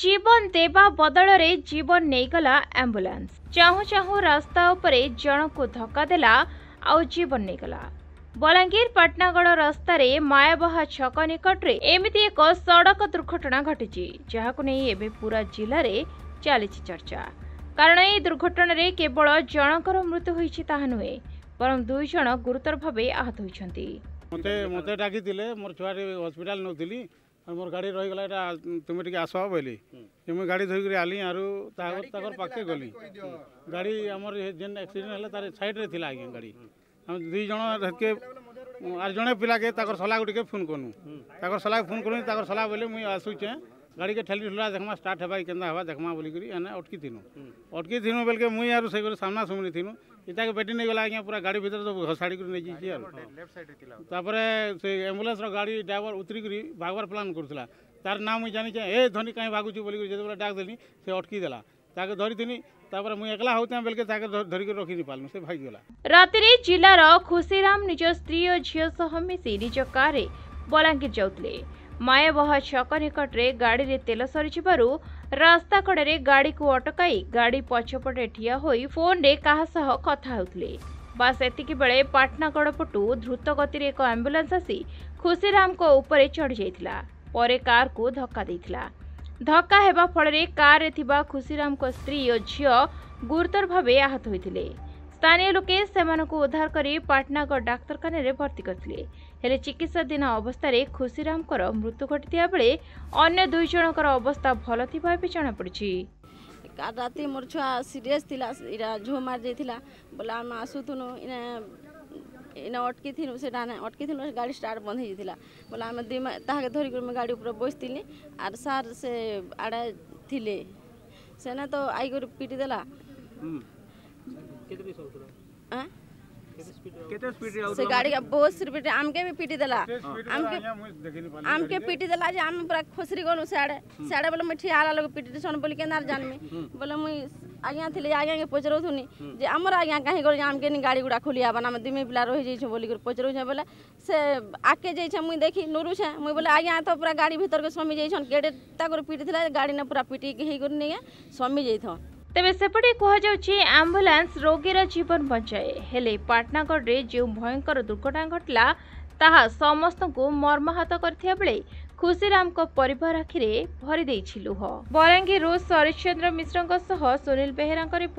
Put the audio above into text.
ଜୀବନ ଦେବା ବଦଳରେ ଜୀବନ ନେଇଗଲା ଆମ୍ବୁଲାନ୍ସ ଚାହୁଁ ଚାହୁଁ ରାସ୍ତା ଉପରେ ଜଣକୁ ଧକ୍କା ଦେଲା ଆଉ ଜୀବନ ନେଇଗଲା ବଲାଙ୍ଗୀର ପାଟନାଗଡ଼ ରାସ୍ତାରେ ମାୟାବହା ଛକ ନିକଟରେ ଏମିତି ଏକ ସଡ଼କ ଦୁର୍ଘଟଣା ଘଟିଛି ଯାହାକୁ ନେଇ ଏବେ ପୁରା ଜିଲ୍ଲାରେ ଚାଲିଛି ଚର୍ଚ୍ଚା କାରଣ ଏହି ଦୁର୍ଘଟଣାରେ କେବଳ ଜଣଙ୍କର ମୃତ୍ୟୁ ହୋଇଛି ତାହା ନୁହେଁ ବରଂ ଦୁଇ ଜଣ ଗୁରୁତର ଭାବେ ଆହତ ହୋଇଛନ୍ତି ମୋତେ ମୋତେ ଡାକିଥିଲେ ମୋର ଛୁଆଟି ହସ୍ପିଟାଲ ନେଉଥିଲି मोर गाड़ी रही गला एटा तुमे टिके आसो बोली मुई गाड़ी धरि करे आली आरो तागर तागर पाखे गली गाड़ी हमर जेन एक्सीडेंट हले तार साइड रे थिला आगे गाड़ी हम दुई जण रहके आर जणे पिला के तागर सला गुटिके फोन कनु तागर सला फोन कनु तागर सला बोले मुई आसुचे गाड़ी के ठेली ठुला देखमा स्टार्ट हेबा केना हेबा देखमा बोली करी एने अटकी थिनु अटकी थिनु बेलके मुई आरो से सामना सुमनी थिनु ଇତାକେ ବେଟି ନେଇଗଲା ଆଜ୍ଞା ପୁରା ଗାଡ଼ି ଭିତରେ ସବୁ ଘସାଡ଼ିକରି ନେଇଯାଇଛି ଆର୍ ତାପରେ ସେ ଆମ୍ବୁଲାନ୍ସର ଗାଡ଼ି ଡ୍ରାଇଭର ଉତରିକରି ଭାଗବାର ପ୍ଲାନ୍ କରୁଥିଲା ତାର ନାଁ ମୁଇଁ ଜାଣିଛେ ଏ ଧନୀ କାହିଁ ଭାଗୁଛୁ ବୋଲିକରି ଯେତେବେଳେ ଡାକ ଦେଲି ସେ ଅଟକି ଦେଲା ତାକେ ଧରିଥିଲି ତାପରେ ମୁଁ ଏକଲା ହଉଥାଏ ବେଲକେ ତାକେ ଧରିକି ରଖିନି ପାରିଲୁ ସେ ଭାଗିଗଲା ରାତିରେ ଜିଲ୍ଲାର ଖୁସିରାମ ନିଜ ସ୍ତ୍ରୀ ଓ ଝିଅ ସହ ମିଶି ନିଜ କାରରେ ବଲାଙ୍ଗୀର ଯାଉଥିଲେ ಮಾಯವಾಹ ಚಕ ನಿಕಟରେ ಗಾಡಿରେ ତେଲ ସରିଯିବାରୁ ରାସ୍ତା କଡ଼ରେ ଗାଡ଼ିକୁ ଅଟକାଇ ଗାଡ଼ି ପଛପଟେ ଠିଆ ହୋଇ ଫୋନରେ କାହା ସହ କଥା ହେଉଥିଲେ ବାସ୍ ଏତିକିବେଳେ ପାଟଣାଗଡ଼ ପଟୁ ଦ୍ରୁତ ଗତିରେ ଏକ ଆମ୍ବୁଲାନ୍ସ ଆସି ଖୁସିରାମଙ୍କ ଉପରେ ଚଢ଼ିଯାଇଥିଲା ପରେ କାରକୁ ଧକ୍କା ଦେଇଥିଲା ଧକ୍କା ହେବା ଫଳରେ କାରରେ ଥିବା ଖୁସିରାମଙ୍କ ସ୍ତ୍ରୀ ଓ ଝିଅ ଗୁରୁତର ଭାବେ ଆହତ ହୋଇଥିଲେ ସ୍ଥାନୀୟ ଲୋକେ ସେମାନଙ୍କୁ ଉଦ୍ଧାର କରି ପାଟନାଗଡ଼ ଡାକ୍ତରଖାନାରେ ଭର୍ତ୍ତି କରିଥିଲେ ହେଲେ ଚିକିତ୍ସାଧୀନ ଅବସ୍ଥାରେ ଖୁସିରାମଙ୍କର ମୃତ୍ୟୁ ଘଟିଥିବା ବେଳେ ଅନ୍ୟ ଦୁଇ ଜଣଙ୍କର ଅବସ୍ଥା ଭଲ ଥିବା ବି ଜଣାପଡ଼ିଛି କାଲି ରାତି ମୋର ଛୁଆ ସିରିୟସ୍ ଥିଲା ଇଟା ଝୋ ମାରିଯାଇଥିଲା ବୋଲେ ଆମେ ଆସୁଥିଲୁ ଇନେ ଇନେ ଅଟକିଥିଲୁ ସେଟା ନେ ଅଟକିଥିଲୁ ସେ ଗାଡ଼ି ଷ୍ଟାର୍ଟ ବନ୍ଦ ହେଇଯାଇଥିଲା ବୋଲେ ଆମେ ଦୁଇ ତାହାକେ ଧରିକରି ମୁଁ ଗାଡ଼ି ଉପରେ ବସିଥିଲି ଆର୍ ସାର୍ ସେ ଆଡ଼େ ଥିଲେ ସେନେ ତ ଆଇକରି ପିଟି ଦେଲା हाँ? से गाड़ी बहुत स्पीड आमके भी पीटी देला पीटी देला हम्म। हम्म। जे आम पूरा खुसरी गलु साडे साडे बोले मैं ठियाला लोग पीटी सन बोली के नार जानमी बोले मुई आज्ञा थिले आज्ञा के पचरो थुनी जे हमर आज्ञा काहे गल आमके नि गाड़ी गुडा खोलिया बना में दिमे पिला रही जाई छ बोली कर पचरो छ बोले से आके जाई छ मुई देखी नुरु छ मुई बोले आज्ञा तो पूरा गाड़ी भीतर के समी जाई छन गेडे ता कर पीटी थिला गाड़ी ने पूरा पीटी के हे कर नहीं स्वामी जाई थन तेबै सपटे कुरा आम्बुलान्स रोगी जीवन बञ्चाए पाटनागडर जो भयंकर दुर्घटना घटा ता समस्त मर्माहत गरिसिर आखिर भरिदेछ लुह बराङ्गीरु सरीश चन्द्र मिश्रको सह सुन बेहेरा